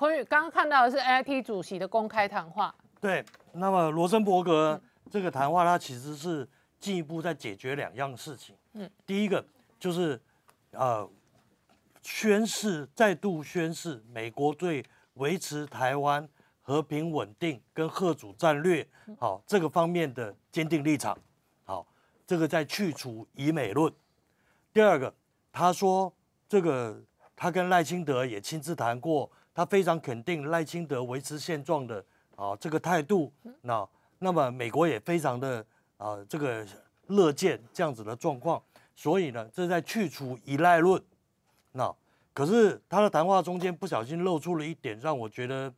昆宇刚刚看到的是 i t 主席的公开谈话。对，那么罗森伯格这个谈话，他其实是进一步在解决两样事情。嗯，第一个就是，呃，宣誓再度宣誓美国对维持台湾和平稳定跟“贺主战略”好这个方面的坚定立场。好，这个在去除以美论。第二个，他说这个他跟赖清德也亲自谈过。他非常肯定赖清德维持现状的啊这个态度，那那么美国也非常的啊这个乐见这样子的状况，所以呢，这在去除依赖论，那可是他的谈话中间不小心露出了一点，让我觉得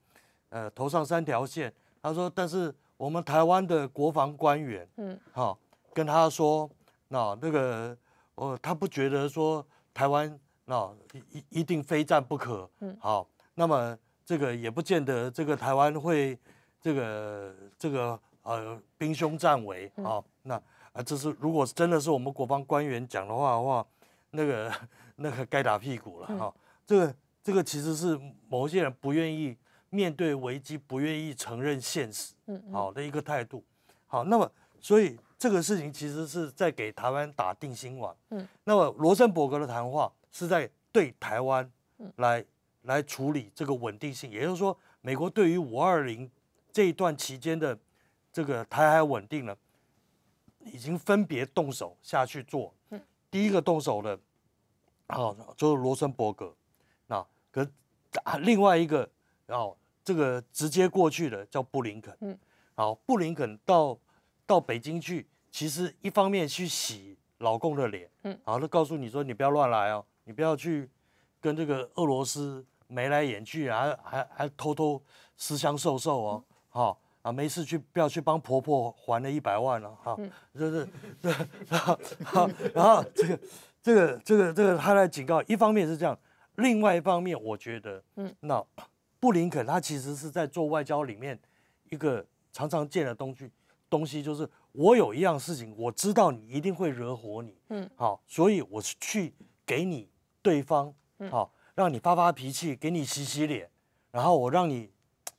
呃头上三条线，他说，但是我们台湾的国防官员，嗯，好跟他说，那那个哦，他不觉得说台湾那一一定非战不可，嗯，好。那么这个也不见得，这个台湾会这个这个呃兵凶战危啊，那啊这是如果真的是我们国防官员讲的话的话，那个那个该打屁股了哈。这个这个其实是某些人不愿意面对危机，不愿意承认现实，好的一个态度。好，那么所以这个事情其实是在给台湾打定心丸。嗯。那么罗森伯格的谈话是在对台湾来。来处理这个稳定性，也就是说，美国对于五二零这一段期间的这个台海稳定呢，已经分别动手下去做。嗯。第一个动手的，好，就是罗森伯格。那跟、啊、另外一个，哦，这个直接过去的叫布林肯。嗯。好，布林肯到到北京去，其实一方面去洗老共的脸。嗯。好，都告诉你说，你不要乱来哦，你不要去跟这个俄罗斯。眉来眼去啊，还还还偷偷私相授受哦，好啊，没事去不要去帮婆婆还了一百万了哈，就是，这 然后，然后这个这个这个这个他来警告，一方面是这样，另外一方面我觉得，嗯，那布林肯他其实是在做外交里面一个常常见的东西，东西就是我有一样事情我知道你一定会惹火你，嗯，好，所以我是去给你对方，好。让你发发脾气，给你洗洗脸，然后我让你，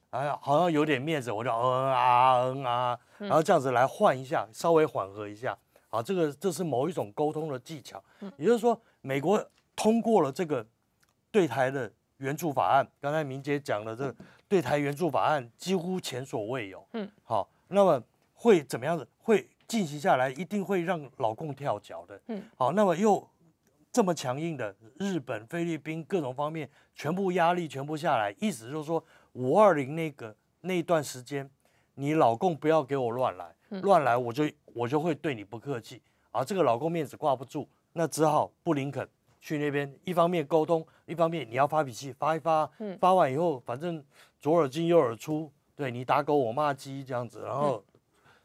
哎呀，好像有点面子，我就嗯啊嗯啊，然后这样子来换一下，稍微缓和一下。好，这个这是某一种沟通的技巧。嗯，也就是说，美国通过了这个对台的援助法案。刚才明杰讲的这对台援助法案几乎前所未有。嗯，好，那么会怎么样子？会进行下来，一定会让老共跳脚的。嗯，好，那么又。这么强硬的日本、菲律宾各种方面，全部压力全部下来，意思就是说，五二零那个那段时间，你老公不要给我乱来，乱来我就我就会对你不客气。啊，这个老公面子挂不住，那只好布林肯去那边，一方面沟通，一方面你要发脾气发一发，发完以后反正左耳进右耳出，对你打狗我骂鸡这样子，然后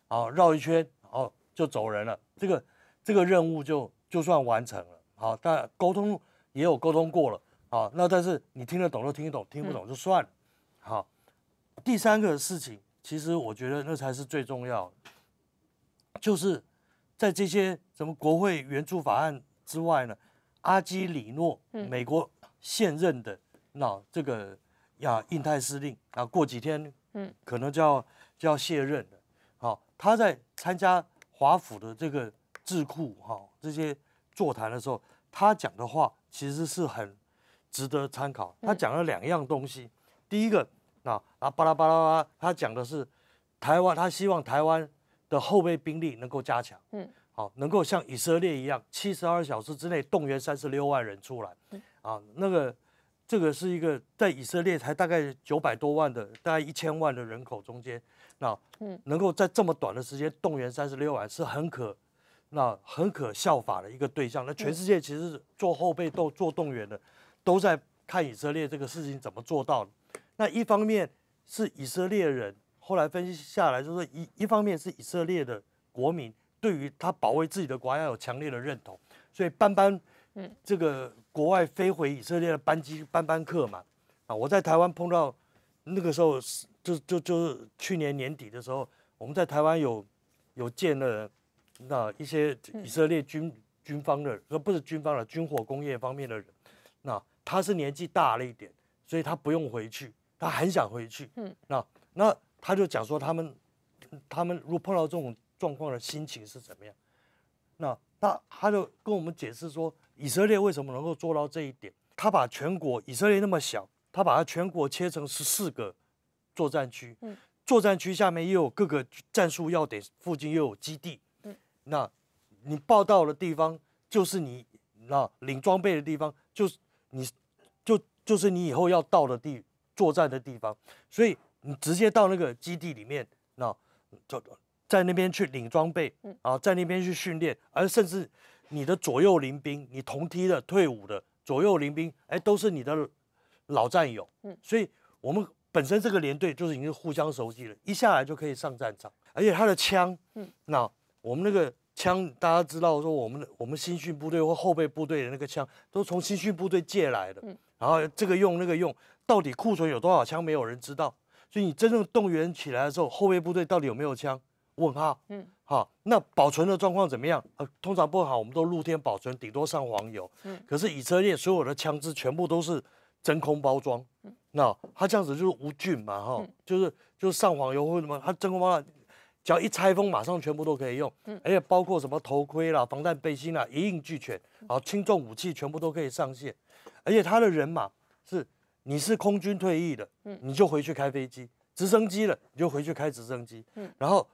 好，绕一圈，好就走人了。这个这个任务就就算完成了。好，那沟通也有沟通过了，好，那但是你听得懂就听得懂，听不懂就算了。好，第三个事情，其实我觉得那才是最重要的，就是在这些什么国会援助法案之外呢，阿基里诺，美国现任的那这个呀印太司令啊，过几天嗯可能就要就要卸任了，好，他在参加华府的这个智库哈这些。座谈的时候，他讲的话其实是很值得参考。他讲了两样东西，第一个，那啊巴拉巴拉吧，他讲的是台湾，他希望台湾的后备兵力能够加强，嗯，好，能够像以色列一样，七十二小时之内动员三十六万人出来，啊，那个这个是一个在以色列才大概九百多万的，大概一千万的人口中间，那嗯，能够在这么短的时间动员三十六万是很可。那很可效法的一个对象，那全世界其实做后备都做动员的，都在看以色列这个事情怎么做到那一方面是以色列人后来分析下来，就是一一方面是以色列的国民对于他保卫自己的国家有强烈的认同，所以班班，嗯，这个国外飞回以色列的班机班班客嘛，啊，我在台湾碰到那个时候是就就就是去年年底的时候，我们在台湾有有见了。那一些以色列军军方的人，呃，不是军方的军火工业方面的人，那他是年纪大了一点，所以他不用回去，他很想回去，嗯，那那他就讲说他们他们如果碰到这种状况的心情是怎么样，那那他就跟我们解释说以色列为什么能够做到这一点，他把全国以色列那么小，他把他全国切成十四个作战区，嗯，作战区下面又有各个战术要点，附近又有基地。那，你报到的地方就是你，那领装备的地方就是你，就就是你以后要到的地作战的地方。所以你直接到那个基地里面，那就在那边去领装备啊，在那边去训练。而甚至你的左右邻兵，你同梯的退伍的左右邻兵，哎，都是你的老战友。嗯，所以我们本身这个连队就是已经互相熟悉了，一下来就可以上战场。而且他的枪，嗯，那。我们那个枪，大家知道，说我们的我们新训部队或后备部队的那个枪，都从新训部队借来的。嗯。然后这个用那个用，到底库存有多少枪，没有人知道。所以你真正动员起来的时候，后备部队到底有没有枪？问号。嗯。好，那保存的状况怎么样？呃，通常不好，我们都露天保存，顶多上黄油。嗯。可是以色列所有的枪支全部都是真空包装。嗯。那他这样子就是无菌嘛？哈。嗯。就是就是上黄油或者什么，他真空包装，只要一拆封，马上全部都可以用，嗯，而且包括什么头盔啦、防弹背心啦，一应俱全。好，轻重武器全部都可以上线，而且他的人马是，你是空军退役的，嗯，你就回去开飞机、直升机了，你就回去开直升机，嗯，然后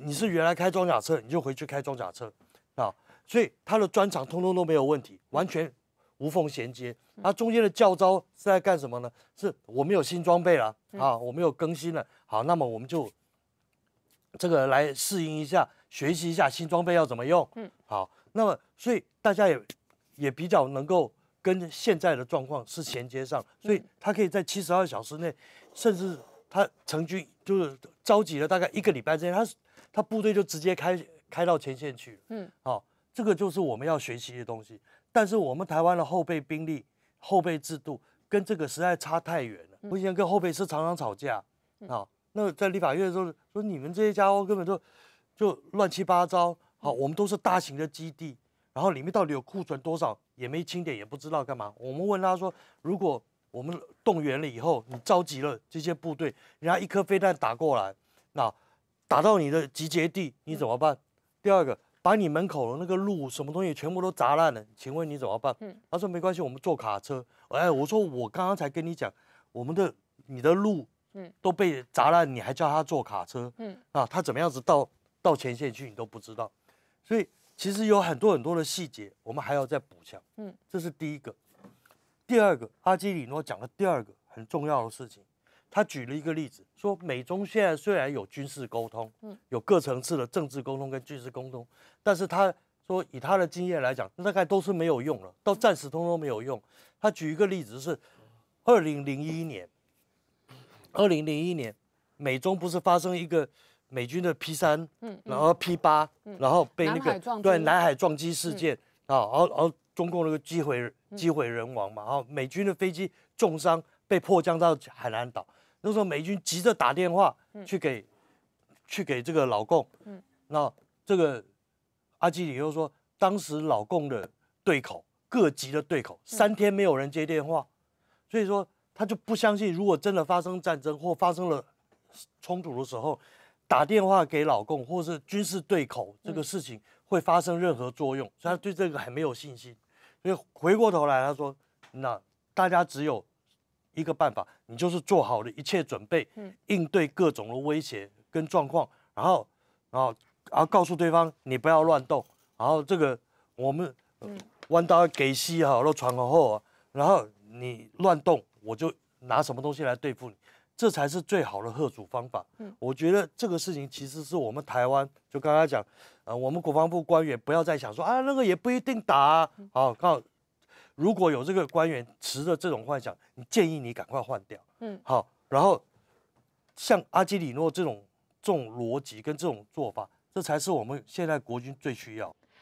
你是原来开装甲车，你就回去开装甲车，啊，所以他的专场通通都没有问题，完全无缝衔接。他中间的教招是在干什么呢？是我们有新装备了啊，我们有更新了，好，那么我们就。这个来适应一下，学习一下新装备要怎么用。嗯，好，那么所以大家也也比较能够跟现在的状况是衔接上，所以他可以在七十二小时内，甚至他成军就是召集了大概一个礼拜之内，他他部队就直接开开到前线去嗯，好，这个就是我们要学习的东西。但是我们台湾的后备兵力、后备制度跟这个实在差太远了，我以前跟后备是常常吵架。啊。那在立法院的时候说你们这些家伙根本就就乱七八糟，好，我们都是大型的基地，然后里面到底有库存多少也没清点也不知道干嘛。我们问他说，如果我们动员了以后，你召集了这些部队，人家一颗飞弹打过来，那打到你的集结地你怎么办？第二个，把你门口的那个路什么东西全部都砸烂了，请问你怎么办？他说没关系，我们坐卡车。哎，我说我刚刚才跟你讲，我们的你的路。嗯，都被砸烂，你还叫他坐卡车？嗯，啊，他怎么样子到到前线去，你都不知道，所以其实有很多很多的细节，我们还要再补强。嗯，这是第一个。第二个，阿基里诺讲了第二个很重要的事情，他举了一个例子，说美中现在虽然有军事沟通，嗯，有各层次的政治沟通跟军事沟通，但是他说以他的经验来讲，大概都是没有用了，到战时通通没有用。他举一个例子是二零零一年。二零零一年，美中不是发生一个美军的 P 三，嗯，然后 P 八，然后被那个对南海撞击事件啊，然后然后中共那个机毁机毁人亡嘛，然后美军的飞机重伤，被迫降到海南岛。那时候美军急着打电话去给去给这个老共，嗯，那这个阿基里又说，当时老共的对口各级的对口三天没有人接电话，所以说。他就不相信，如果真的发生战争或发生了冲突的时候，打电话给老共或是军事对口这个事情会发生任何作用，所以他对这个很没有信心。所以回过头来，他说：“那大家只有一个办法，你就是做好了一切准备，应对各种的威胁跟状况，然后，然后，然后告诉对方你不要乱动，然后这个我们弯刀给西哈了，传好后，然后你乱动。”我就拿什么东西来对付你，这才是最好的贺主方法。嗯，我觉得这个事情其实是我们台湾，就刚刚讲，呃，我们国防部官员不要再想说啊，那个也不一定打啊。好，如果有这个官员持着这种幻想，你建议你赶快换掉。嗯，好，然后像阿基里诺这种这种逻辑跟这种做法，这才是我们现在国军最需要。